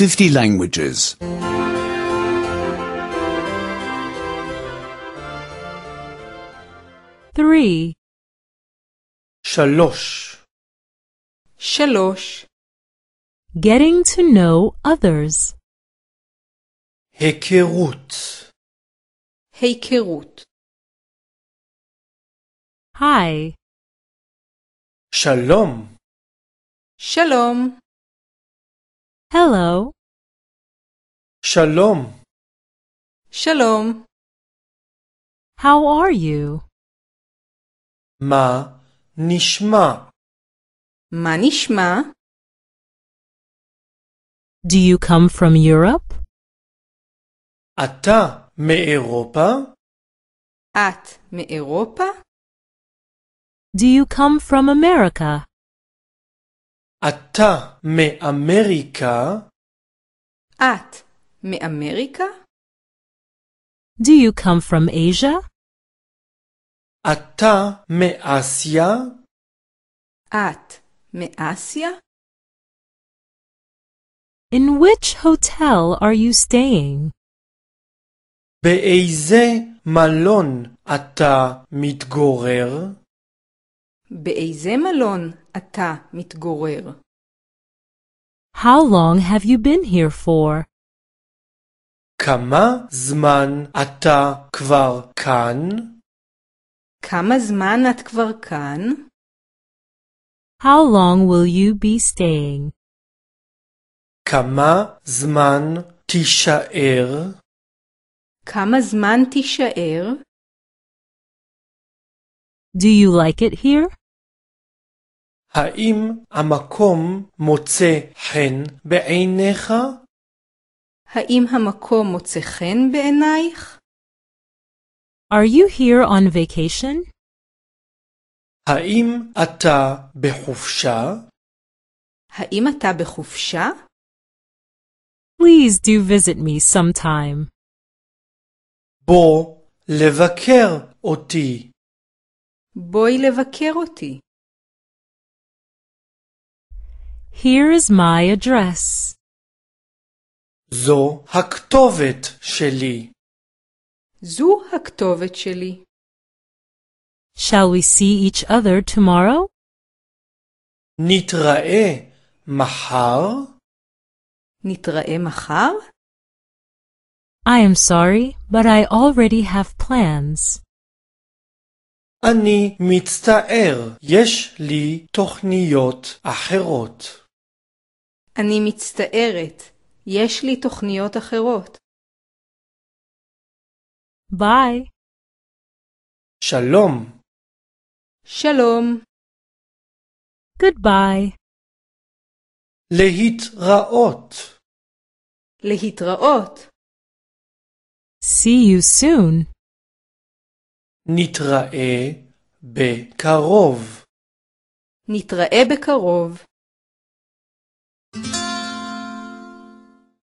50 languages. 3 Shalosh. Shalosh. Getting to know others. היכרות היכרות Hi. Shalom. Shalom. Hello. Shalom. Shalom. How are you? Ma nishma. Ma nishma. Do you come from Europe? me Europa. At me Europa. Do you come from America? אתה מאמריקה? את מאמריקה? Do you come from Asia? אתה מאסיה? את מאסיה? In which hotel are you staying? באיזה מלון אתה מתגורר? באיזה מלון אתה מתגורר? How long have you been here for? כמה זמן אתה כבר כאן? כמה זמן את כבר כאן? How long will you be staying? כמה זמן תישאר? כמה זמן תישאר? Do you like it here? האם המקום מוצא חן בעיניך? האם המקום מוצא חן בעינייך? Are you here on vacation? האם אתה בחופשה? האם אתה בחופשה? Please do visit me sometime. בוא לבקר אותי. בואי לבקר אותי. Here is my address. זו הכתובת שלי. זו הכתובת שלי. Shall we see each other tomorrow? נתראה מחר? נתראה מחר? I am sorry, but I already have plans. אני מצטער, יש לי תוכניות אחרות. אני מצטערת, יש לי תוכניות אחרות. ביי. שלום. שלום. Goodbye. להתראות. להתראות. See you soon. נתראה בקרוב. נתראה בקרוב.